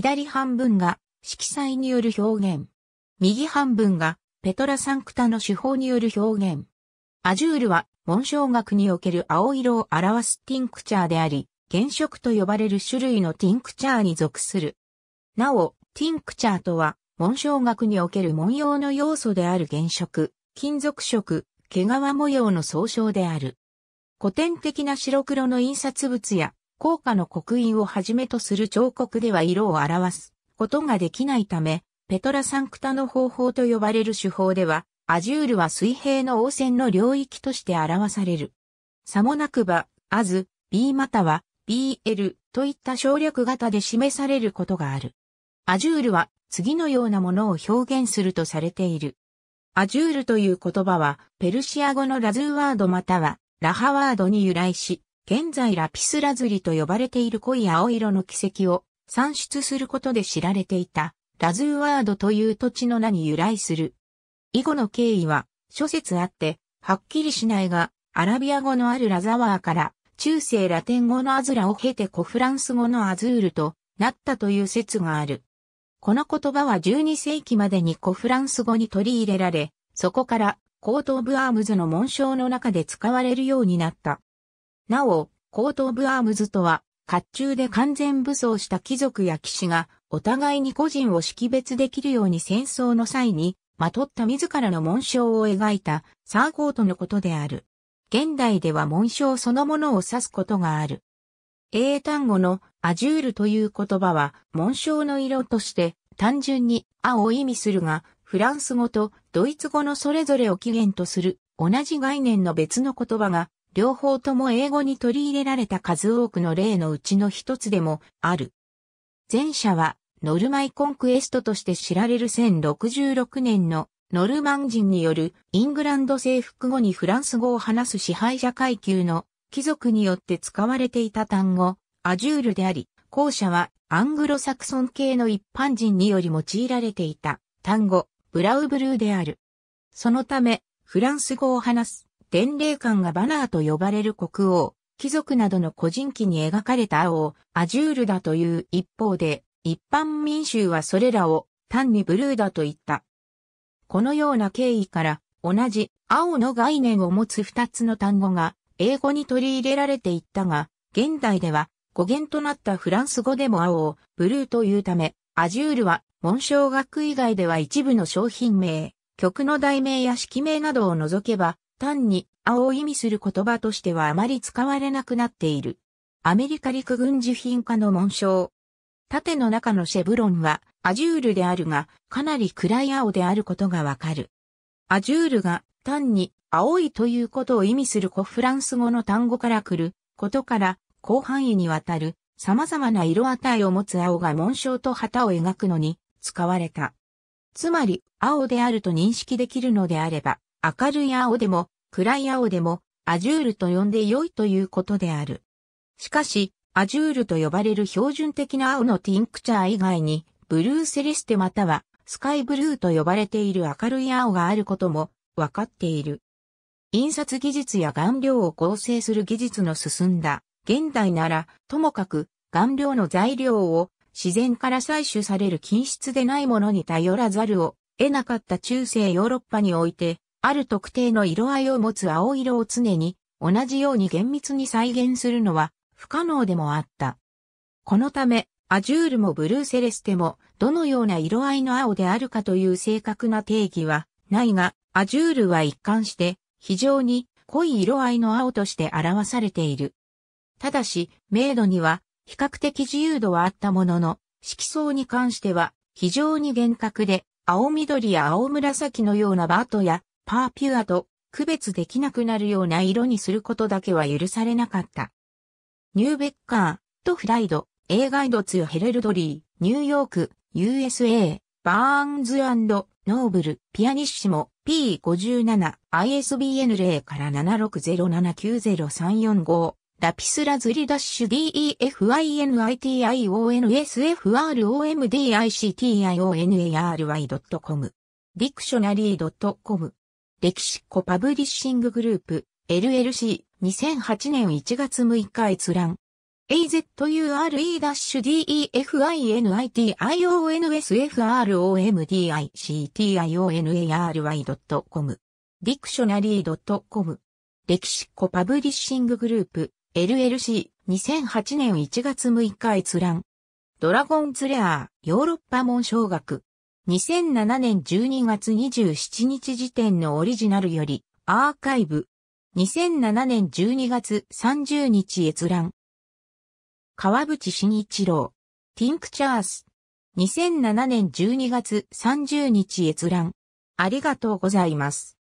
左半分が色彩による表現。右半分がペトラサンクタの手法による表現。アジュールは紋章学における青色を表すティンクチャーであり、原色と呼ばれる種類のティンクチャーに属する。なお、ティンクチャーとは、紋章学における文様の要素である原色、金属色、毛皮模様の総称である。古典的な白黒の印刷物や高価の刻印をはじめとする彫刻では色を表すことができないため、ペトラサンクタの方法と呼ばれる手法では、アジュールは水平の汚染の領域として表される。さもなくば、アズ、B または BL といった省略型で示されることがある。アジュールは次のようなものを表現するとされている。アジュールという言葉はペルシア語のラズーワードまたはラハワードに由来し、現在ラピスラズリと呼ばれている濃い青色の奇跡を産出することで知られていたラズーワードという土地の名に由来する。以後の経緯は諸説あって、はっきりしないが、アラビア語のあるラザワーから中世ラテン語のアズラを経て古フランス語のアズールとなったという説がある。この言葉は12世紀までに古フランス語に取り入れられ、そこからコート・オブ・アームズの紋章の中で使われるようになった。なお、ト・オ部アームズとは、甲冑で完全武装した貴族や騎士が、お互いに個人を識別できるように戦争の際に、まとった自らの紋章を描いた、サーコートのことである。現代では紋章そのものを指すことがある。英単語のアジュールという言葉は紋章の色として単純に青を意味するが、フランス語とドイツ語のそれぞれを起源とする同じ概念の別の言葉が両方とも英語に取り入れられた数多くの例のうちの一つでもある。前者はノルマイコンクエストとして知られる1066年のノルマン人によるイングランド征服後にフランス語を話す支配者階級の貴族によって使われていた単語、アジュールであり、後者はアングロサクソン系の一般人により用いられていた単語、ブラウブルーである。そのため、フランス語を話す伝令官がバナーと呼ばれる国王、貴族などの個人記に描かれた青をアジュールだという一方で、一般民衆はそれらを単にブルーだと言った。このような経緯から、同じ青の概念を持つ二つの単語が英語に取り入れられていったが、現代では語源となったフランス語でも青をブルーというため、アジュールは紋章学以外では一部の商品名、曲の題名や式名などを除けば単に青を意味する言葉としてはあまり使われなくなっている。アメリカ陸軍需品化の紋章。縦の中のシェブロンはアジュールであるが、かなり暗い青であることがわかる。アジュールが単に青いということを意味する古フランス語の単語から来ることから広範囲にわたる様々な色値を持つ青が紋章と旗を描くのに使われた。つまり青であると認識できるのであれば、明るい青でも、暗い青でも、アジュールと呼んで良いということである。しかし、アジュールと呼ばれる標準的な青のティンクチャー以外に、ブルーセレステまたはスカイブルーと呼ばれている明るい青があることも分かっている。印刷技術や顔料を構成する技術の進んだ現代なら、ともかく顔料の材料を自然から採取される均質でないものに頼らざるを得なかった中世ヨーロッパにおいて、ある特定の色合いを持つ青色を常に同じように厳密に再現するのは不可能でもあった。このため、アジュールもブルーセレステもどのような色合いの青であるかという正確な定義はないが、アジュールは一貫して非常に濃い色合いの青として表されている。ただし、明度には比較的自由度はあったものの、色相に関しては非常に厳格で、青緑や青紫のようなバートやパーピュアと区別できなくなるような色にすることだけは許されなかった。ニューベッカー、とフライド、A ガイドツヘレルドリー、ニューヨーク、USA、バーンズノーブル、ピアニッシモ、P57、ISBN 0から760790345、ラピスラズリダッシュ DEFINITIONSFROMDICTIONARY.com、ディクショナリー .com 歴史コパブリッシンググループ、LLC、2008年1月6日閲覧。azure-definitionsfromdicionary.com t d i c t i o n a r y .com 歴史コパブリッシンググループ LLC 2008年1月6日閲覧ドラゴンズレアーヨーロッパ門小学2007年12月27日時点のオリジナルより、アーカイブ。2007年12月30日閲覧。川淵新一郎。ティンクチャース。2007年12月30日閲覧。ありがとうございます。